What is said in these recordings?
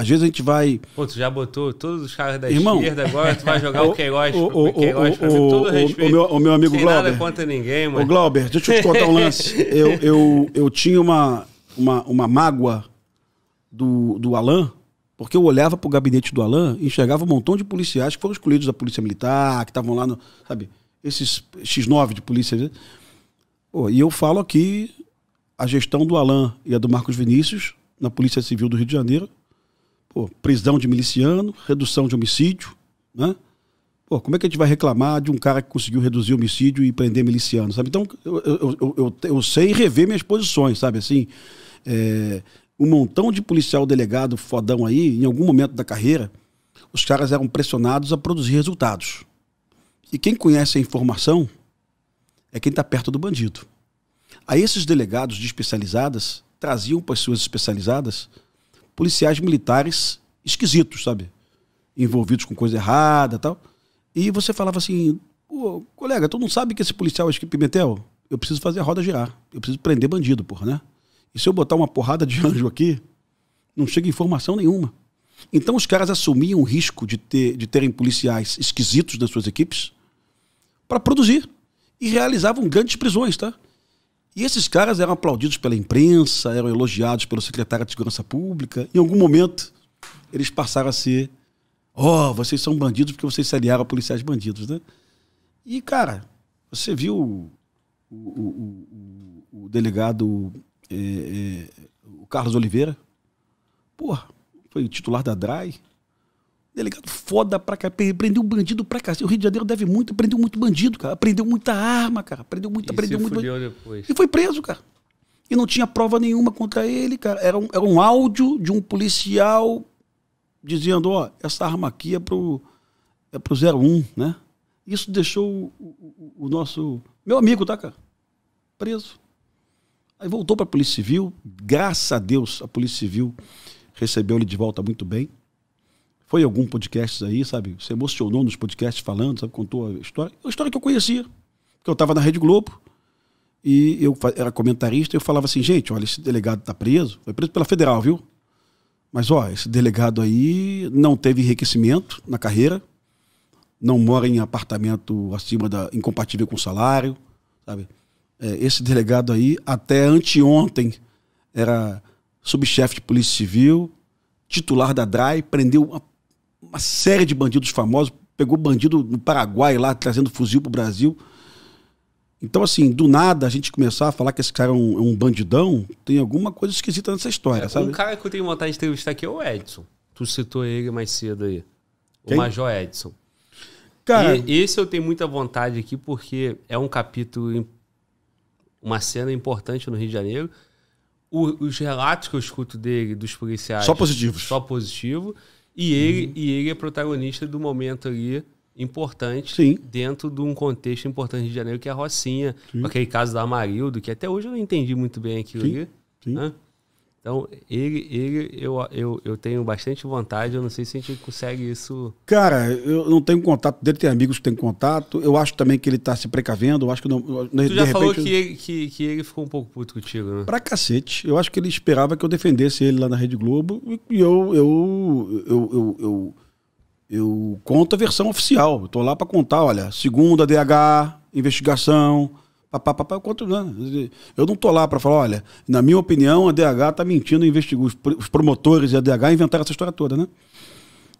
Às vezes a gente vai. Pô, tu já botou todos os caras da Irmão, esquerda agora, tu vai jogar o Queiroz. O, o, o, Queiroz o, o, o, meu, o meu amigo Sem Glauber. nada contra ninguém, mano. Ô, Glauber, deixa eu te contar um lance. Eu, eu, eu tinha uma, uma, uma mágoa do, do Alain, porque eu olhava pro gabinete do Alain e enxergava um montão de policiais que foram escolhidos da Polícia Militar, que estavam lá no. Sabe? Esses X9 de polícia. Né? Pô, e eu falo aqui a gestão do Alain e a do Marcos Vinícius na Polícia Civil do Rio de Janeiro Pô, prisão de miliciano, redução de homicídio, né? Pô, como é que a gente vai reclamar de um cara que conseguiu reduzir homicídio e prender miliciano, sabe? Então, eu, eu, eu, eu sei rever minhas posições, sabe? Assim, é, um montão de policial delegado fodão aí, em algum momento da carreira, os caras eram pressionados a produzir resultados. E quem conhece a informação é quem está perto do bandido. A esses delegados de especializadas traziam para as suas especializadas policiais militares esquisitos, sabe? Envolvidos com coisa errada tal. E você falava assim, Pô, colega, tu não sabe que esse policial é Pimentel? Eu preciso fazer a roda girar. Eu preciso prender bandido, porra, né? E se eu botar uma porrada de anjo aqui, não chega informação nenhuma. Então os caras assumiam o risco de, ter, de terem policiais esquisitos nas suas equipes para produzir. E realizavam grandes prisões, tá? E esses caras eram aplaudidos pela imprensa, eram elogiados pelo secretário de Segurança Pública. Em algum momento, eles passaram a ser: Ó, oh, vocês são bandidos porque vocês se aliaram a policiais bandidos, né? E, cara, você viu o, o, o, o delegado é, é, o Carlos Oliveira? Porra, foi titular da DRAI, Delegado foda pra cá, prendeu bandido pra cá. O Rio de Janeiro deve muito, prendeu muito bandido, cara. Prendeu muita arma, cara. Prendeu muita, e prendeu muito. Depois. E foi preso, cara. E não tinha prova nenhuma contra ele, cara. Era um, era um áudio de um policial dizendo, ó, essa arma aqui é pro, é pro 01, né? Isso deixou o, o, o nosso. Meu amigo, tá, cara? Preso. Aí voltou pra Polícia Civil. Graças a Deus, a Polícia Civil recebeu ele de volta muito bem foi algum podcast aí, sabe? Se emocionou nos podcasts falando, sabe? Contou a história. Uma história que eu conhecia, porque eu estava na Rede Globo e eu era comentarista. e Eu falava assim, gente, olha, esse delegado está preso. Foi preso pela federal, viu? Mas, ó, esse delegado aí não teve enriquecimento na carreira, não mora em apartamento acima da incompatível com o salário, sabe? É, esse delegado aí, até anteontem, era subchefe de polícia civil, titular da DRAI, prendeu uma uma série de bandidos famosos, pegou bandido no Paraguai lá, trazendo fuzil pro Brasil. Então, assim, do nada a gente começar a falar que esse cara é um, é um bandidão, tem alguma coisa esquisita nessa história, é, sabe? Um cara que eu tenho vontade de entrevistar aqui é o Edson. Tu citou ele mais cedo aí. Quem? O Major Edson. Cara... E esse eu tenho muita vontade aqui porque é um capítulo, uma cena importante no Rio de Janeiro. O, os relatos que eu escuto dele, dos policiais... Só positivos. Só positivo. Só positivo e ele, uhum. e ele é protagonista do momento ali importante Sim. dentro de um contexto importante de janeiro, que é a Rocinha, Sim. aquele caso da Amarildo, que até hoje eu não entendi muito bem aquilo Sim. ali. Sim. Né? Então, ele, ele eu, eu, eu tenho bastante vontade, eu não sei se a gente consegue isso. Cara, eu não tenho contato dele, tem amigos que têm contato. Eu acho também que ele tá se precavendo, eu acho que não. Tu já repente, falou que, ele, que, que ele ficou um pouco puto contigo, né? Pra cacete. Eu acho que ele esperava que eu defendesse ele lá na Rede Globo e eu. eu, eu, eu, eu eu conto a versão oficial. Estou lá para contar, olha, segunda DH, investigação, papá, eu conto, né? Eu não tô lá para falar, olha, na minha opinião, a DH tá mentindo, investigou. Os promotores e a DH inventaram essa história toda, né?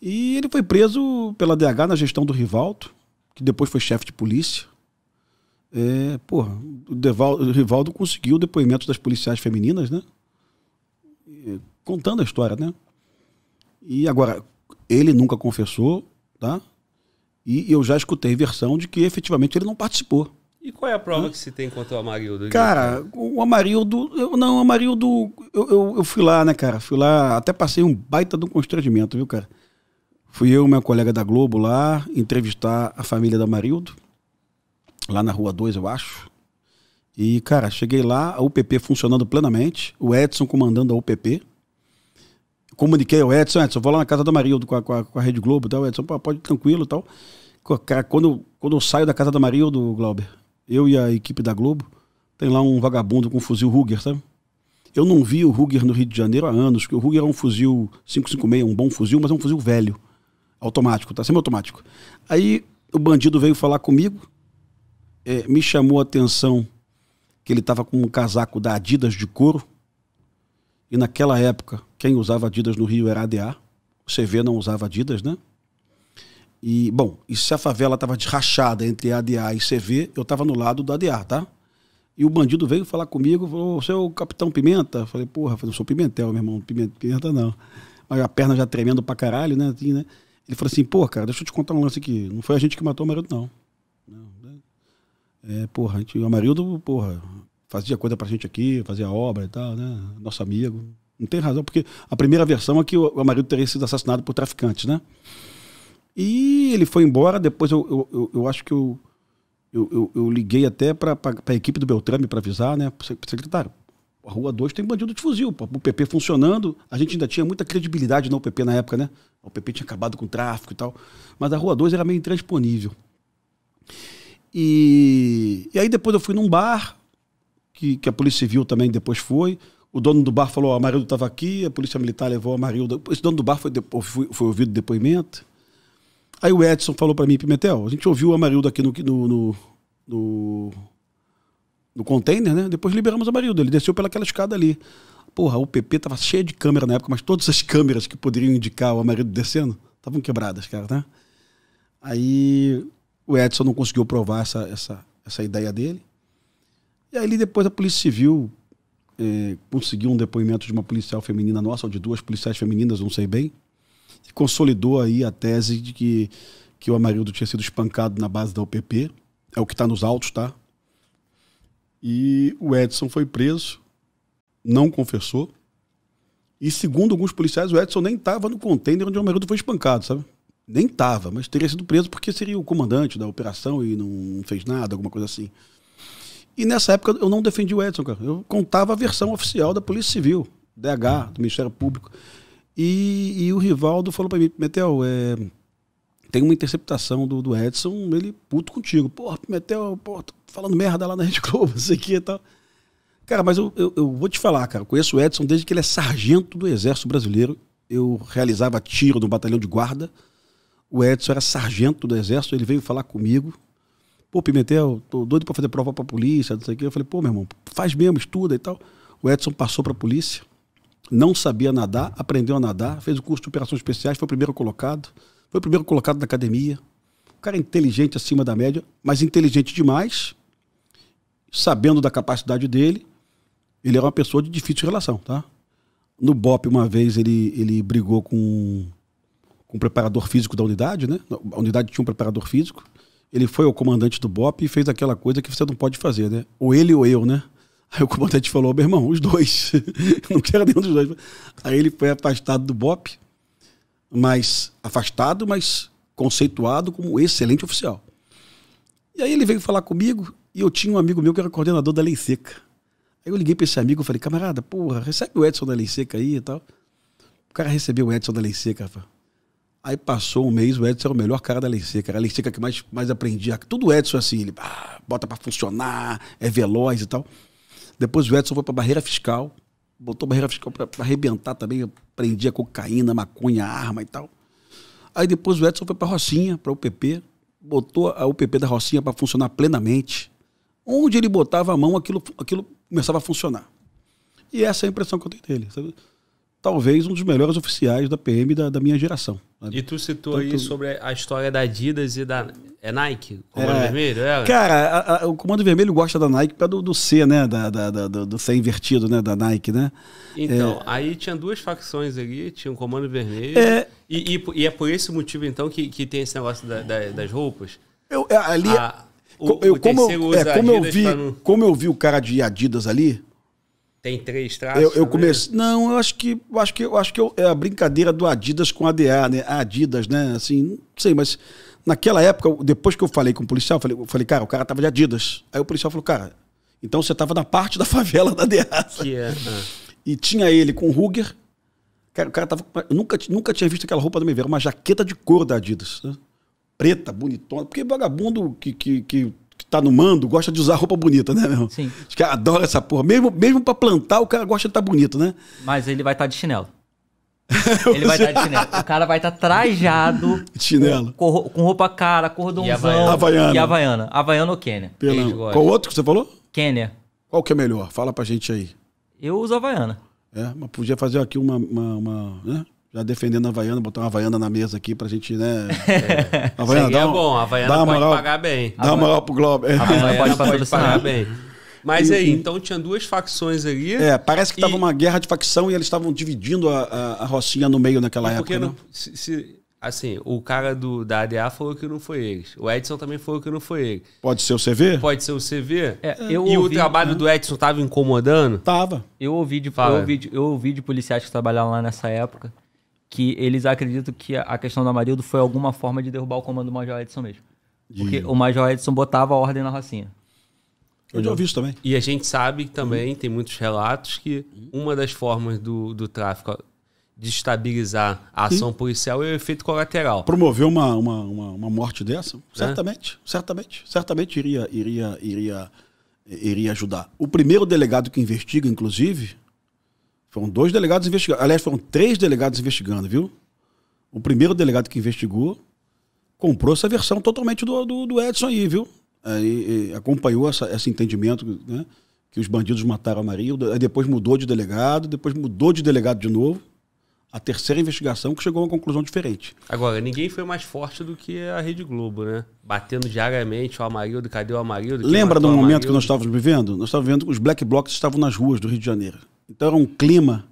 E ele foi preso pela DH na gestão do Rivaldo, que depois foi chefe de polícia. É, porra, o, Devaldo, o Rivaldo conseguiu depoimentos das policiais femininas, né? Contando a história, né? E agora, ele nunca confessou, tá? E eu já escutei versão de que efetivamente ele não participou e qual é a prova Hã? Hum? que se tem contra o Amarildo? Cara, o Amarildo. Eu, não, o Amarildo. Eu, eu, eu, fui lá, né, cara? Fui lá, até passei um baita de um constrangimento, viu, cara? Fui eu, meu colega da Globo, lá entrevistar a família do Amarildo, lá na Rua 2, eu acho. E, cara, cheguei lá, a UPP funcionando plenamente, o Edson comandando a UPP. Comuniquei ao Edson, Edson, vou lá na casa do Amarildo com a, com a, com a Rede Globo tá? tal. Edson, pode tranquilo e tal. Cara, quando, quando eu saio da casa do Amarildo, Glauber, eu e a equipe da Globo, tem lá um vagabundo com um fuzil Ruger, sabe? Eu não vi o Ruger no Rio de Janeiro há anos, porque o Ruger é um fuzil 556, um bom fuzil, mas é um fuzil velho, automático, tá? Semi-automático. Aí o bandido veio falar comigo, é, me chamou a atenção que ele estava com um casaco da Adidas de couro, e naquela época, quem usava Adidas no Rio era ADA, o CV não usava Adidas, né? E, bom, e se a favela estava desrachada entre ADA e CV, eu estava no lado do ADA, tá? E o bandido veio falar comigo, falou, você é o capitão Pimenta? Eu falei, porra, eu sou Pimentel, meu irmão, Pimenta não. Aí a perna já tremendo pra caralho, né? Assim, né? Ele falou assim, pô, cara, deixa eu te contar um lance aqui. Não foi a gente que matou o marido, não. Né? É, porra, a gente, o marido, porra, fazia coisa pra gente aqui, fazia obra e tal, né? Nosso amigo. Não tem razão, porque a primeira versão é que o marido teria sido assassinado por traficantes, né? E ele foi embora. Depois eu, eu, eu, eu acho que eu, eu, eu liguei até para a equipe do Beltrame para avisar, né? Secretário, a Rua 2 tem bandido de fuzil. O PP funcionando, a gente ainda tinha muita credibilidade no PP na época, né? O PP tinha acabado com o tráfico e tal. Mas a Rua 2 era meio intransponível. E, e aí depois eu fui num bar, que, que a Polícia Civil também depois foi. O dono do bar falou: a Marildo estava aqui, a Polícia Militar levou a Marildo. Esse dono do bar foi, foi, foi ouvido depoimento. Aí o Edson falou para mim, Pimentel, a gente ouviu o Amarildo aqui no, no, no, no, no container, né? Depois liberamos o Amarildo, ele desceu pelaquela escada ali. Porra, o PP tava cheio de câmera na época, mas todas as câmeras que poderiam indicar o Amarildo descendo estavam quebradas, cara, né? Aí o Edson não conseguiu provar essa, essa, essa ideia dele. E aí depois a Polícia Civil eh, conseguiu um depoimento de uma policial feminina nossa, ou de duas policiais femininas, não sei bem, consolidou aí a tese de que, que o Amarildo tinha sido espancado na base da UPP. É o que está nos autos, tá? E o Edson foi preso, não confessou. E segundo alguns policiais, o Edson nem estava no container onde o Amarildo foi espancado, sabe? Nem estava, mas teria sido preso porque seria o comandante da operação e não fez nada, alguma coisa assim. E nessa época eu não defendi o Edson, cara. Eu contava a versão oficial da Polícia Civil, DH, do Ministério Público. E, e o Rivaldo falou para mim, Metel, é, tem uma interceptação do, do Edson, ele puto contigo. Porra, Metel, porra, falando merda lá na Rede Globo, isso aqui e tal. Cara, mas eu, eu, eu, vou te falar, cara, conheço o Edson desde que ele é sargento do Exército Brasileiro. Eu realizava tiro no batalhão de guarda. O Edson era sargento do Exército, ele veio falar comigo. Pô, Pimentel, tô doido para fazer prova pra polícia, não sei o quê. Eu falei, pô, meu irmão, faz mesmo, estuda e tal. O Edson passou pra polícia não sabia nadar, aprendeu a nadar, fez o curso de operações especiais, foi o primeiro colocado, foi o primeiro colocado na academia. O cara é inteligente acima da média, mas inteligente demais, sabendo da capacidade dele, ele era uma pessoa de difícil relação, tá? No BOP, uma vez, ele, ele brigou com, com preparador físico da unidade, né? A unidade tinha um preparador físico. Ele foi o comandante do BOP e fez aquela coisa que você não pode fazer, né? Ou ele ou eu, né? Aí o comandante falou: meu irmão, os dois. não quero nenhum dos dois. Aí ele foi afastado do BOP, mas afastado, mas conceituado como excelente oficial. E aí ele veio falar comigo e eu tinha um amigo meu que era coordenador da Lei Seca. Aí eu liguei para esse amigo e falei: camarada, porra, recebe o Edson da Lei Seca aí e tal. O cara recebeu o Edson da Lei Seca. Aí passou um mês, o Edson era o melhor cara da Lei Seca. Era a Lei Seca que mais, mais aprendia. Tudo Edson assim, ele ah, bota para funcionar, é veloz e tal. Depois o Edson foi para barreira fiscal, botou barreira fiscal para arrebentar também, prendia cocaína, maconha, arma e tal. Aí depois o Edson foi para Rocinha, para o UPP. botou a UPP da Rocinha para funcionar plenamente. Onde ele botava a mão, aquilo, aquilo começava a funcionar. E essa é a impressão que eu tenho dele. Sabe? talvez um dos melhores oficiais da PM da, da minha geração. Né? E tu citou aí sobre a história da Adidas e da é Nike? Comando é. Vermelho? É? Cara, a, a, o Comando Vermelho gosta da Nike por do, do C, né? Da, da, da, do C invertido, né? Da Nike, né? Então, é... aí tinha duas facções ali, tinha o Comando Vermelho. É... E, e, e, é por esse motivo, então, que, que tem esse negócio da, da, das roupas? Eu, é, ali... A, é, o, eu, o como, eu, é, como, eu vi, não... como eu vi o cara de Adidas ali, tem três traços? Eu, eu comecei. Não, eu acho que eu acho que eu acho que eu, é a brincadeira do Adidas com a D.A. né? A Adidas, né? Assim, não sei, mas naquela época, depois que eu falei com o policial, eu falei, eu falei, cara, o cara tava de Adidas. Aí o policial falou, cara, então você tava na parte da favela da D.A. Que é. Né? E tinha ele com o Ruger. Cara, o cara tava. Eu nunca, nunca tinha visto aquela roupa do minha ver, uma jaqueta de couro da Adidas, né? Preta, bonitona, porque vagabundo que, que, que tá no mando, gosta de usar roupa bonita, né, meu Sim. Acho que adora essa porra. Mesmo, mesmo pra plantar, o cara gosta de estar tá bonito, né? Mas ele vai estar tá de chinelo. Ele vai estar tá de chinelo. O cara vai estar tá trajado. chinelo. Com, com, roupa cara, cordãozão. E Havaiana. Havaiana. E Havaiana. Havaiana ou Quênia? Pelo... Qual outro que você falou? Quênia. Qual que é melhor? Fala pra gente aí. Eu uso Havaiana. É, mas podia fazer aqui uma... uma, uma né? já defendendo a Havaiana, botar uma Havaiana na mesa aqui pra gente, né? É. Havaiana, dá, é bom, a Havaiana dá pode moral, pagar bem. Dá uma moral pro Globo. É. A Havaiana pode, pode pagar bem. Mas e, aí, e, então tinha duas facções ali. É, parece que estava uma guerra de facção e eles estavam dividindo a, a, a, Rocinha no meio naquela é época. Porque né? se, se, assim, o cara do, da ADA falou que não foi eles. O Edson também falou que não foi ele. Pode ser o CV? Pode ser o CV. É, é. e ouvi, o trabalho né? do Edson tava incomodando? Tava. Eu ouvi, de, eu ouvi, de, eu, ouvi de, policiais que trabalhavam lá nessa época que eles acreditam que a questão do Amarildo foi alguma forma de derrubar o comando do Major Edson mesmo. Porque o Major Edson botava a ordem na Rocinha. Eu já ouvi isso também. E a gente sabe também, uhum. tem muitos relatos, que uma das formas do, do tráfico destabilizar a ação Sim. policial é o efeito colateral. Promover uma, uma, uma, uma morte dessa? Né? Certamente, certamente, certamente iria, iria, iria, iria ajudar. O primeiro delegado que investiga, inclusive, foram dois delegados investigando. Aliás, foram três delegados investigando, viu? O primeiro delegado que investigou comprou essa versão totalmente do, do, do Edson aí, viu? Aí, acompanhou essa, esse entendimento, né? Que os bandidos mataram a Maria. Aí depois mudou de delegado, depois mudou de delegado de novo a terceira investigação que chegou a uma conclusão diferente. Agora, ninguém foi mais forte do que a Rede Globo, né? Batendo diariamente o Amarildo, cadê o Amarildo? Lembra do momento que nós estávamos vivendo? Nós estávamos vendo que os black blocs estavam nas ruas do Rio de Janeiro. Então era um clima.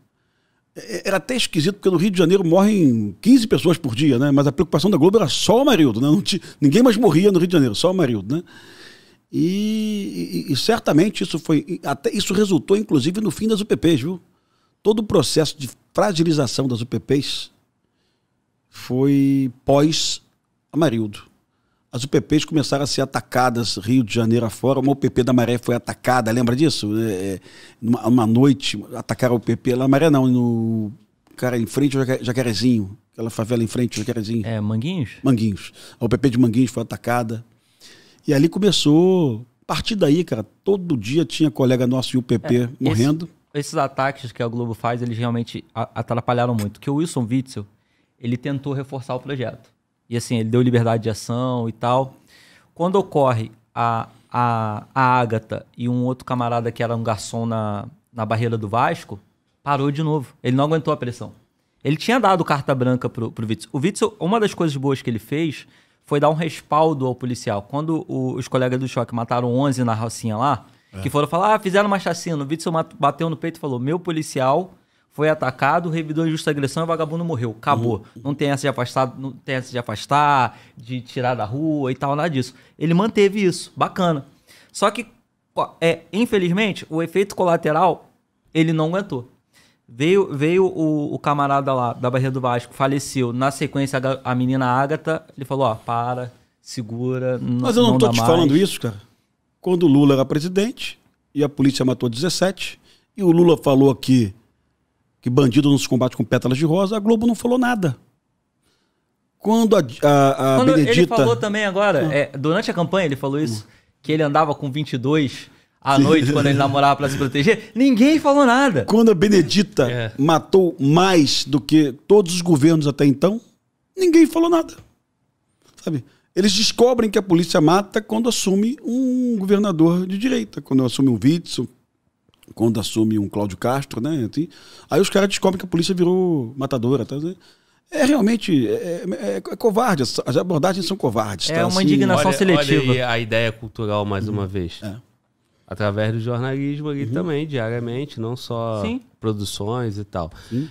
É, é, era até esquisito, porque no Rio de Janeiro morrem 15 pessoas por dia, né? Mas a preocupação da Globo era só o Marido, né? Tinha, ninguém mais morria no Rio de Janeiro, só o Marido, né? E, e, e, certamente isso foi. Até isso resultou, inclusive, no fim das UPPs, viu? Todo o processo de fragilização das UPPs foi pós-Amarildo as UPPs começaram a ser atacadas Rio de Janeiro afora. Uma UPP da Maré foi atacada, lembra disso? É, é uma, uma noite atacaram a UPP lá, Maré não, no. Cara, em frente ao Jacarezinho, aquela favela em frente ao Jacarezinho. É, Manguinhos? Manguinhos. A UPP de Manguinhos foi atacada. E ali começou. A partir daí, cara, todo dia tinha colega nosso de UPP é, morrendo. Esse, esses ataques que a Globo faz, eles realmente atrapalharam muito. Que o Wilson Witzel, ele tentou reforçar o projeto. E assim, ele deu liberdade de ação e tal. Quando ocorre a, a, a Agatha e um outro camarada que era um garçom na, na barreira do Vasco, parou de novo. Ele não aguentou a pressão. Ele tinha dado carta branca pro, pro Witzel. O Witzel, uma das coisas boas que ele fez foi dar um respaldo ao policial. Quando o, os colegas do choque mataram 11 na Rocinha lá, é. que foram falar, ah, fizeram uma chacina. O Witzel bateu no peito e falou: Meu policial foi atacado, revidou injusta agressão e o vagabundo morreu. Acabou. Uhum. Não tem essa de afastar, não tem essa de afastar, de tirar da rua e tal, nada disso. Ele manteve isso. Bacana. Só que, é, infelizmente, o efeito colateral, ele não aguentou. Veio, veio o, o camarada lá da Barreira do Vasco, faleceu. Na sequência, a, a menina Ágata, ele falou, ó, para, segura, não Mas eu não, não tô te mais. falando isso, cara. Quando o Lula era presidente e a polícia matou 17, e o Lula falou aqui que bandido não se combate com pétalas de rosa, a Globo não falou nada. Quando a, a, a Quando Benedita... Ele falou também agora, ah. é, durante a campanha ele falou isso, ah. que ele andava com 22 à noite quando ele namorava para se proteger, ninguém falou nada. Quando a Benedita é. matou mais do que todos os governos até então, ninguém falou nada. Sabe? Eles descobrem que a polícia mata quando assume um governador de direita, quando assume um Witzel, quando assume um Cláudio Castro, né? Assim, aí os caras descobrem que a polícia virou matadora, tá? Né? É realmente é, é, é covarde, as abordagens são covardes. É tá? É uma assim. indignação olha, seletiva. Olha a ideia cultural mais uhum. uma vez. É. Através do jornalismo ali uhum. também, diariamente, não só Sim. produções e tal. Sim.